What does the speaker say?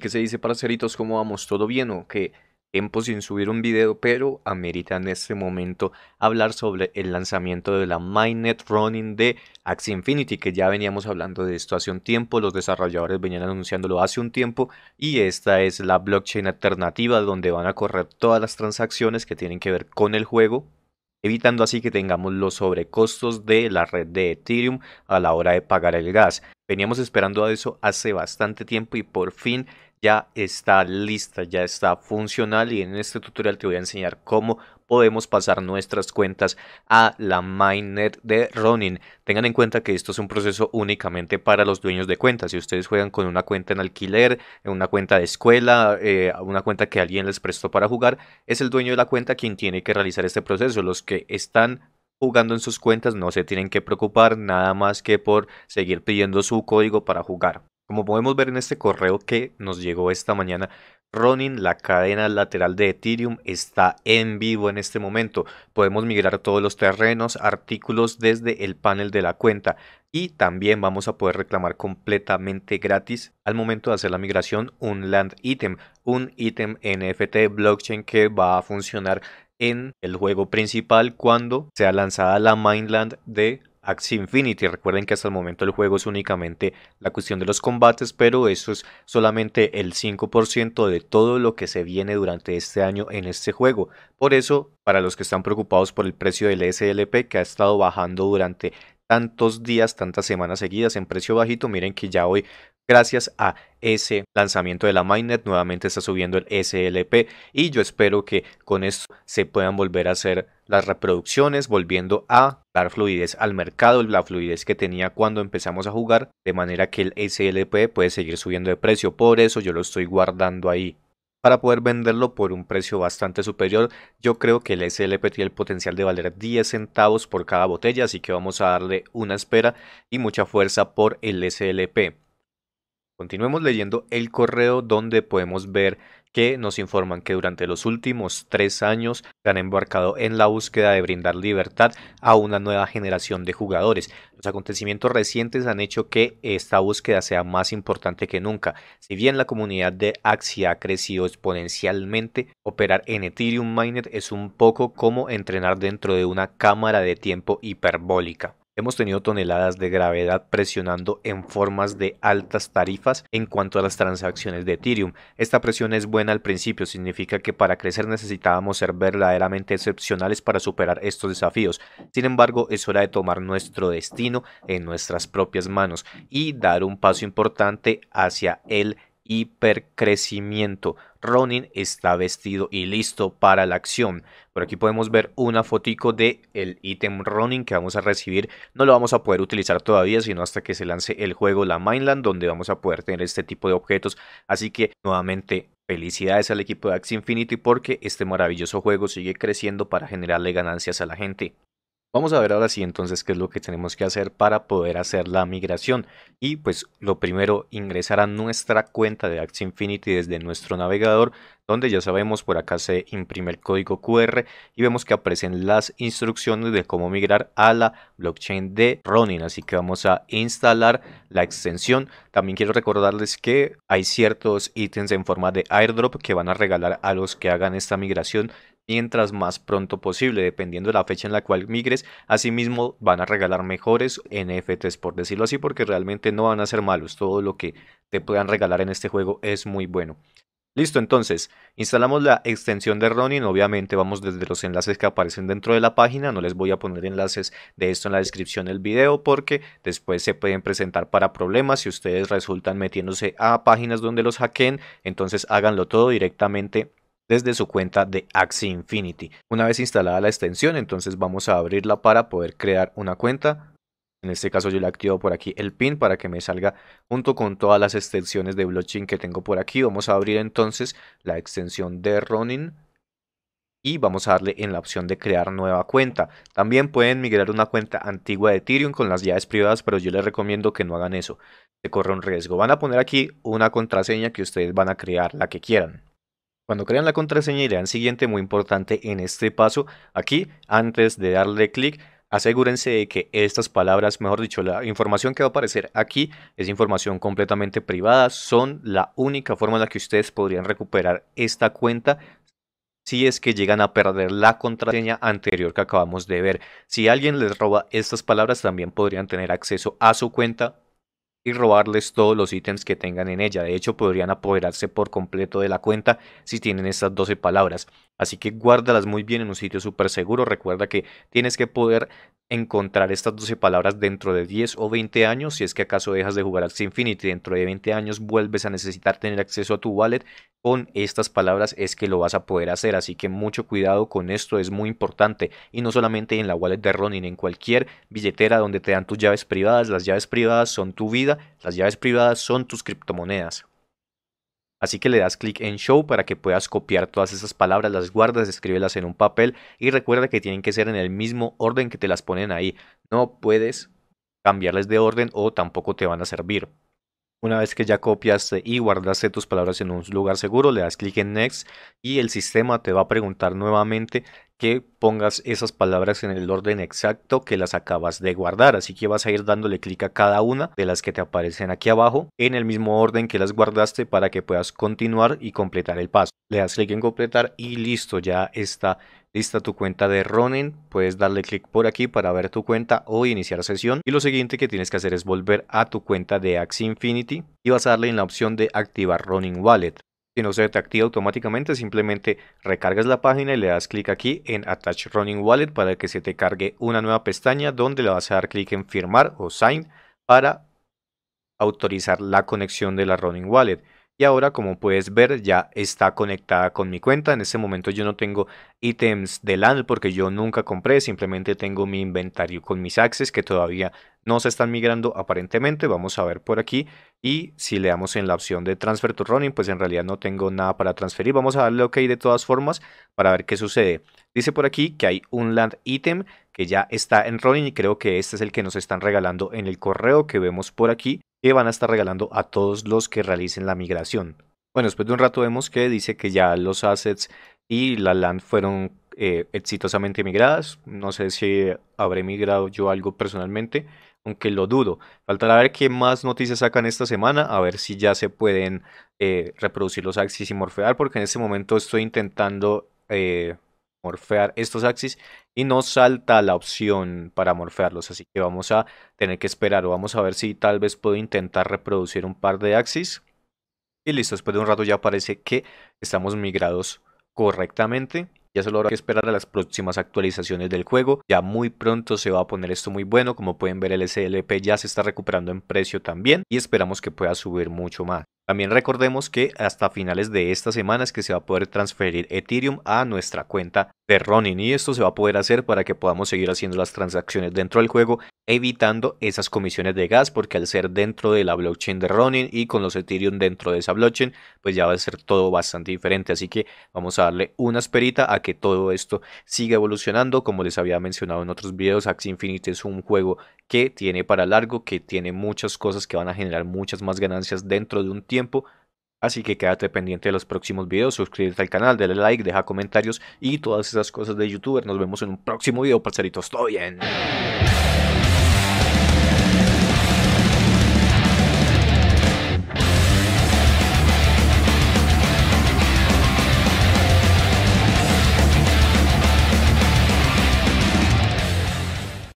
que se dice, parceritos? ¿Cómo vamos? ¿Todo bien o que Tiempo sin subir un video, pero amerita en este momento hablar sobre el lanzamiento de la Mainnet Running de Axie Infinity, que ya veníamos hablando de esto hace un tiempo, los desarrolladores venían anunciándolo hace un tiempo, y esta es la blockchain alternativa donde van a correr todas las transacciones que tienen que ver con el juego, evitando así que tengamos los sobrecostos de la red de Ethereum a la hora de pagar el gas. Veníamos esperando a eso hace bastante tiempo y por fin ya está lista, ya está funcional y en este tutorial te voy a enseñar cómo podemos pasar nuestras cuentas a la mainnet de Ronin. Tengan en cuenta que esto es un proceso únicamente para los dueños de cuentas. Si ustedes juegan con una cuenta en alquiler, una cuenta de escuela, eh, una cuenta que alguien les prestó para jugar, es el dueño de la cuenta quien tiene que realizar este proceso. Los que están jugando en sus cuentas no se tienen que preocupar nada más que por seguir pidiendo su código para jugar. Como podemos ver en este correo que nos llegó esta mañana, Ronin, la cadena lateral de Ethereum, está en vivo en este momento. Podemos migrar todos los terrenos, artículos desde el panel de la cuenta y también vamos a poder reclamar completamente gratis al momento de hacer la migración un land item, un ítem NFT blockchain que va a funcionar en el juego principal cuando sea lanzada la mainland de Axie Infinity. Recuerden que hasta el momento el juego es únicamente la cuestión de los combates, pero eso es solamente el 5% de todo lo que se viene durante este año en este juego. Por eso, para los que están preocupados por el precio del SLP que ha estado bajando durante tantos días, tantas semanas seguidas en precio bajito, miren que ya hoy gracias a ese lanzamiento de la Mainnet nuevamente está subiendo el SLP y yo espero que con esto se puedan volver a hacer las reproducciones, volviendo a dar fluidez al mercado, la fluidez que tenía cuando empezamos a jugar, de manera que el SLP puede seguir subiendo de precio. Por eso yo lo estoy guardando ahí. Para poder venderlo por un precio bastante superior, yo creo que el SLP tiene el potencial de valer 10 centavos por cada botella, así que vamos a darle una espera y mucha fuerza por el SLP. Continuemos leyendo el correo donde podemos ver que nos informan que durante los últimos tres años se han embarcado en la búsqueda de brindar libertad a una nueva generación de jugadores. Los acontecimientos recientes han hecho que esta búsqueda sea más importante que nunca. Si bien la comunidad de Axia ha crecido exponencialmente, operar en Ethereum Miner es un poco como entrenar dentro de una cámara de tiempo hiperbólica. Hemos tenido toneladas de gravedad presionando en formas de altas tarifas en cuanto a las transacciones de Ethereum. Esta presión es buena al principio, significa que para crecer necesitábamos ser verdaderamente excepcionales para superar estos desafíos. Sin embargo, es hora de tomar nuestro destino en nuestras propias manos y dar un paso importante hacia el hipercrecimiento. Ronin está vestido y listo para la acción. Por aquí podemos ver una fotico de el ítem Ronin que vamos a recibir. No lo vamos a poder utilizar todavía, sino hasta que se lance el juego La Mainland, donde vamos a poder tener este tipo de objetos. Así que nuevamente Felicidades al equipo de Axie Infinity porque este maravilloso juego sigue creciendo para generarle ganancias a la gente. Vamos a ver ahora sí entonces qué es lo que tenemos que hacer para poder hacer la migración. Y pues lo primero, ingresar a nuestra cuenta de Axie Infinity desde nuestro navegador, donde ya sabemos por acá se imprime el código QR y vemos que aparecen las instrucciones de cómo migrar a la blockchain de Ronin. Así que vamos a instalar la extensión. También quiero recordarles que hay ciertos ítems en forma de airdrop que van a regalar a los que hagan esta migración mientras más pronto posible, dependiendo de la fecha en la cual migres. Asimismo, van a regalar mejores NFTs, por decirlo así, porque realmente no van a ser malos. Todo lo que te puedan regalar en este juego es muy bueno. Listo, entonces, instalamos la extensión de Ronin, obviamente vamos desde los enlaces que aparecen dentro de la página, no les voy a poner enlaces de esto en la descripción del video porque después se pueden presentar para problemas, si ustedes resultan metiéndose a páginas donde los hackeen, entonces háganlo todo directamente desde su cuenta de Axie Infinity. Una vez instalada la extensión, entonces vamos a abrirla para poder crear una cuenta. En este caso yo le activo por aquí el pin para que me salga junto con todas las extensiones de blockchain que tengo por aquí. Vamos a abrir entonces la extensión de Ronin y vamos a darle en la opción de crear nueva cuenta. También pueden migrar una cuenta antigua de Ethereum con las llaves privadas, pero yo les recomiendo que no hagan eso. Se corre un riesgo. Van a poner aquí una contraseña que ustedes van a crear, la que quieran. Cuando crean la contraseña y le dan siguiente, muy importante en este paso, aquí antes de darle clic, asegúrense de que estas palabras, mejor dicho, la información que va a aparecer aquí es información completamente privada, son la única forma en la que ustedes podrían recuperar esta cuenta si es que llegan a perder la contraseña anterior que acabamos de ver. Si alguien les roba estas palabras, también podrían tener acceso a su cuenta y robarles todos los ítems que tengan en ella. De hecho, podrían apoderarse por completo de la cuenta si tienen estas 12 palabras. Así que guárdalas muy bien en un sitio súper seguro. Recuerda que tienes que poder encontrar estas 12 palabras dentro de 10 o 20 años. Si es que acaso dejas de jugar Axie Infinity dentro de 20 años, vuelves a necesitar tener acceso a tu wallet. Con estas palabras es que lo vas a poder hacer. Así que mucho cuidado con esto, es muy importante. Y no solamente en la wallet de Ronin, en cualquier billetera donde te dan tus llaves privadas. Las llaves privadas son tu vida, las llaves privadas son tus criptomonedas. Así que le das clic en Show para que puedas copiar todas esas palabras, las guardas, escríbelas en un papel y recuerda que tienen que ser en el mismo orden que te las ponen ahí. No puedes cambiarles de orden o tampoco te van a servir. Una vez que ya copiaste y guardaste tus palabras en un lugar seguro, le das clic en Next y el sistema te va a preguntar nuevamente que pongas esas palabras en el orden exacto que las acabas de guardar. Así que vas a ir dándole clic a cada una de las que te aparecen aquí abajo en el mismo orden que las guardaste para que puedas continuar y completar el paso. Le das clic en completar y listo, ya está lista tu cuenta de running. Puedes darle clic por aquí para ver tu cuenta o iniciar sesión. Y lo siguiente que tienes que hacer es volver a tu cuenta de Axie Infinity y vas a darle en la opción de activar running Wallet no se te activa automáticamente, simplemente recargas la página y le das clic aquí en Attach Running Wallet para que se te cargue una nueva pestaña donde le vas a dar clic en firmar o sign para autorizar la conexión de la Running Wallet. Y ahora, como puedes ver, ya está conectada con mi cuenta. En este momento yo no tengo ítems de LAN porque yo nunca compré. Simplemente tengo mi inventario con mis access que todavía no se están migrando aparentemente. Vamos a ver por aquí. Y si le damos en la opción de Transfer to Running, pues en realidad no tengo nada para transferir. Vamos a darle OK de todas formas para ver qué sucede. Dice por aquí que hay un land item que ya está en running y creo que este es el que nos están regalando en el correo que vemos por aquí que van a estar regalando a todos los que realicen la migración. Bueno, después de un rato vemos que dice que ya los assets y la LAN fueron eh, exitosamente migradas. No sé si habré migrado yo algo personalmente, aunque lo dudo. Faltará ver qué más noticias sacan esta semana, a ver si ya se pueden eh, reproducir los axis y morfear, porque en este momento estoy intentando eh, morfear estos axis y no salta la opción para morfearlos así que vamos a tener que esperar o vamos a ver si tal vez puedo intentar reproducir un par de axis y listo después de un rato ya parece que estamos migrados correctamente ya solo habrá que esperar a las próximas actualizaciones del juego. Ya muy pronto se va a poner esto muy bueno. Como pueden ver el SLP ya se está recuperando en precio también. Y esperamos que pueda subir mucho más. También recordemos que hasta finales de esta semana es que se va a poder transferir Ethereum a nuestra cuenta de Ronin y esto se va a poder hacer para que podamos seguir haciendo las transacciones dentro del juego evitando esas comisiones de gas porque al ser dentro de la blockchain de Ronin y con los Ethereum dentro de esa blockchain pues ya va a ser todo bastante diferente así que vamos a darle una esperita a que todo esto siga evolucionando como les había mencionado en otros videos Axie Infinity es un juego que tiene para largo que tiene muchas cosas que van a generar muchas más ganancias dentro de un tiempo Así que quédate pendiente de los próximos videos, suscríbete al canal, dale like, deja comentarios y todas esas cosas de youtuber. Nos vemos en un próximo video, parceritos. Todo bien.